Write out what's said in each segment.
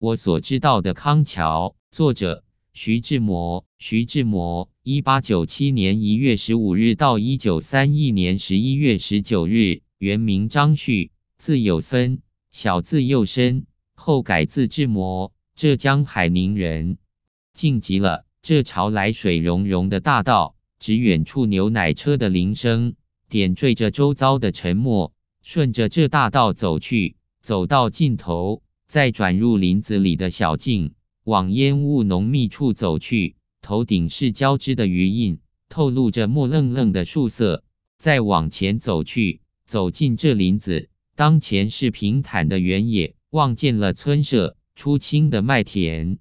我所知道的康桥，作者徐志摩。徐志摩（一八九七年一月十五日到一九三一年十一月十九日），原名张旭，字有森，小字又申，后改字志摩，浙江海宁人。晋级了，这潮来水融融的大道，指远处牛奶车的铃声，点缀着周遭的沉默。顺着这大道走去，走到尽头。再转入林子里的小径，往烟雾浓密处走去。头顶是交织的余荫，透露着木愣愣的树色。再往前走去，走进这林子，当前是平坦的原野，望见了村舍、初青的麦田。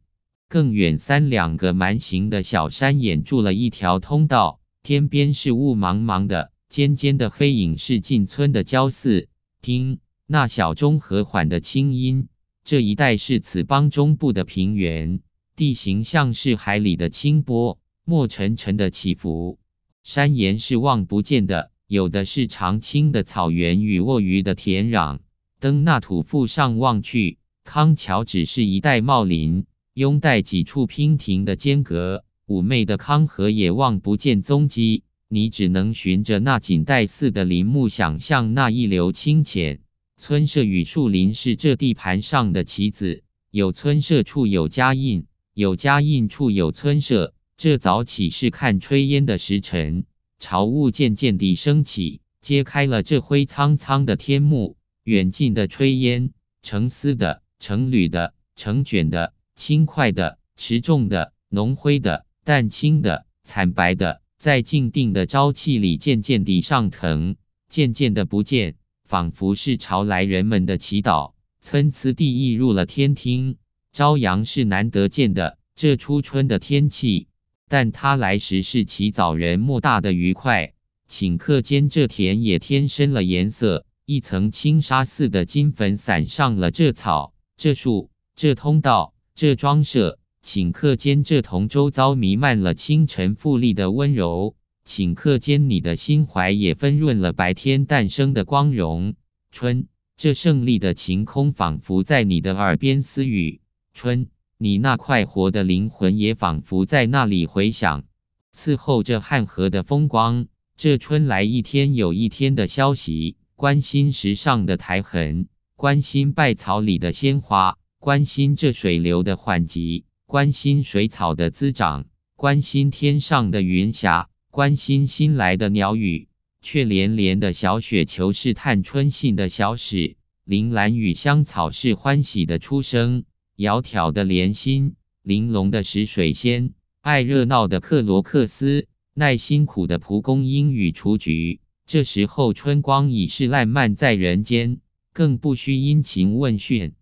更远，三两个蛮行的小山掩住了一条通道。天边是雾茫茫的，尖尖的黑影是进村的郊寺。听那小钟和缓的清音。这一带是此邦中部的平原，地形像是海里的清波，墨沉沉的起伏，山岩是望不见的，有的是常青的草原与沃鱼的田壤。登那土阜上望去，康桥只是一带茂林，拥带几处娉婷的间隔。妩媚的康河也望不见踪迹，你只能循着那锦带似的林木，想象那一流清浅。村舍与树林是这地盘上的棋子，有村舍处有家印，有家印处有村舍。这早起是看炊烟的时辰，朝雾渐渐地升起，揭开了这灰苍苍的天幕。远近的炊烟，成丝的，成缕的，成卷的，轻快的，持重的，浓灰的，淡青的，惨白的，在静定的朝气里渐渐地上腾，渐渐地不见。仿佛是朝来人们的祈祷，参差地溢入了天庭。朝阳是难得见的，这初春的天气，但它来时是起早人莫大的愉快。顷刻间，这田野添深了颜色，一层轻纱似的金粉散上了这草、这树、这通道、这装设。顷刻间，这同周遭弥漫了清晨富丽的温柔。顷刻间，你的心怀也分润了。白天诞生的光荣，春，这胜利的晴空，仿佛在你的耳边私语。春，你那快活的灵魂，也仿佛在那里回响。伺候这汉河的风光，这春来一天有一天的消息，关心时上的苔痕，关心败草里的鲜花，关心这水流的缓急，关心水草的滋长，关心天上的云霞。关心新来的鸟语，却连连的小雪球试探春信的小史，铃兰与香草是欢喜的出生；窈窕的莲心，玲珑的石水仙；爱热闹的克罗克斯，耐辛苦的蒲公英与雏菊。这时候春光已是烂漫在人间，更不需殷勤问讯。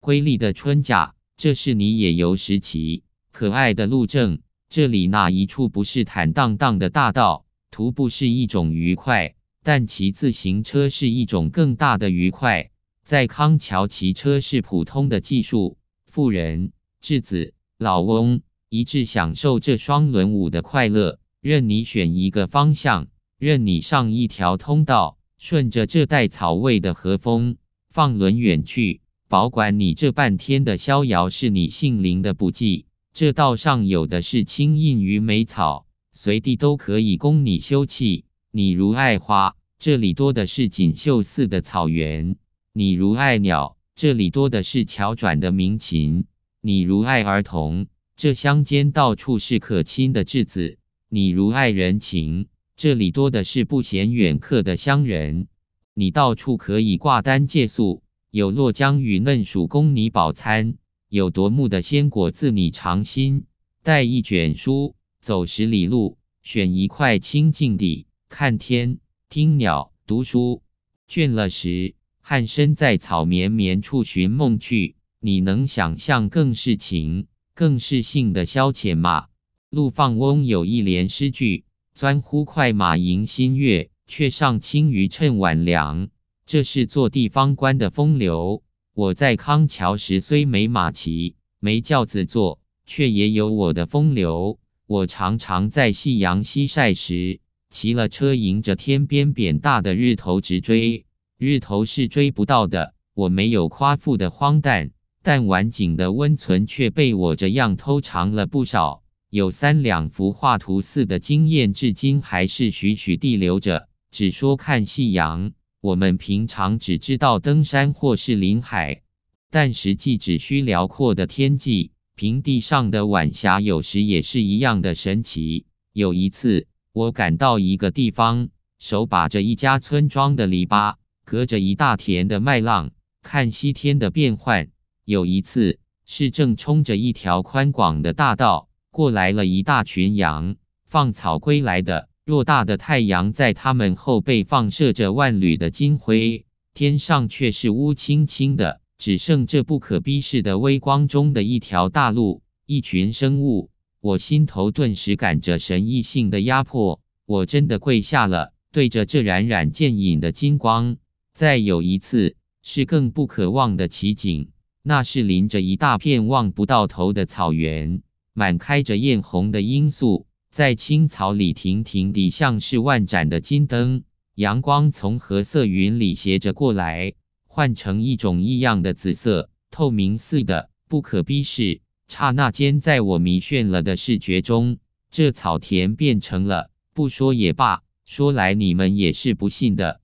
瑰丽的春假，这是你野游时期；可爱的路正。这里哪一处不是坦荡荡的大道？徒步是一种愉快，但骑自行车是一种更大的愉快。在康桥骑车是普通的技术，妇人、稚子、老翁一致享受这双轮舞的快乐。任你选一个方向，任你上一条通道，顺着这带草味的和风，放轮远去，保管你这半天的逍遥是你性灵的不羁。这道上有的是青印与梅草，随地都可以供你休憩。你如爱花，这里多的是锦绣似的草原；你如爱鸟，这里多的是巧转的鸣禽；你如爱儿童，这乡间到处是可亲的稚子；你如爱人情，这里多的是不嫌远客的乡人。你到处可以挂单借宿，有落江与嫩薯供你饱餐。有夺目的鲜果自你尝心。带一卷书，走十里路；选一块清净地，看天、听鸟、读书。倦了时，汗身在草绵绵处寻梦去。你能想象，更是情，更是性的消遣吗？陆放翁有一联诗句：“钻忽快马迎新月，却上青云趁晚凉。”这是做地方官的风流。我在康桥时虽没马骑，没轿子坐，却也有我的风流。我常常在夕阳西晒时，骑了车迎着天边扁大的日头直追，日头是追不到的。我没有夸父的荒诞，但晚景的温存却被我这样偷尝了不少。有三两幅画图似的经验，至今还是徐徐地留着。只说看夕阳。我们平常只知道登山或是临海，但实际只需辽阔的天际，平地上的晚霞有时也是一样的神奇。有一次，我赶到一个地方，手把着一家村庄的篱笆，隔着一大田的麦浪，看西天的变幻。有一次是正冲着一条宽广的大道，过来了一大群羊放草归来的。偌大的太阳在他们后背放射着万缕的金辉，天上却是乌青青的，只剩这不可逼视的微光中的一条大路，一群生物。我心头顿时感着神异性的压迫，我真的跪下了，对着这冉冉渐隐的金光。再有一次是更不可望的奇景，那是临着一大片望不到头的草原，满开着艳红的罂粟。在青草里亭亭地像是万盏的金灯。阳光从褐色云里斜着过来，换成一种异样的紫色，透明似的，不可逼视。刹那间，在我迷眩了的视觉中，这草田变成了……不说也罢，说来你们也是不信的。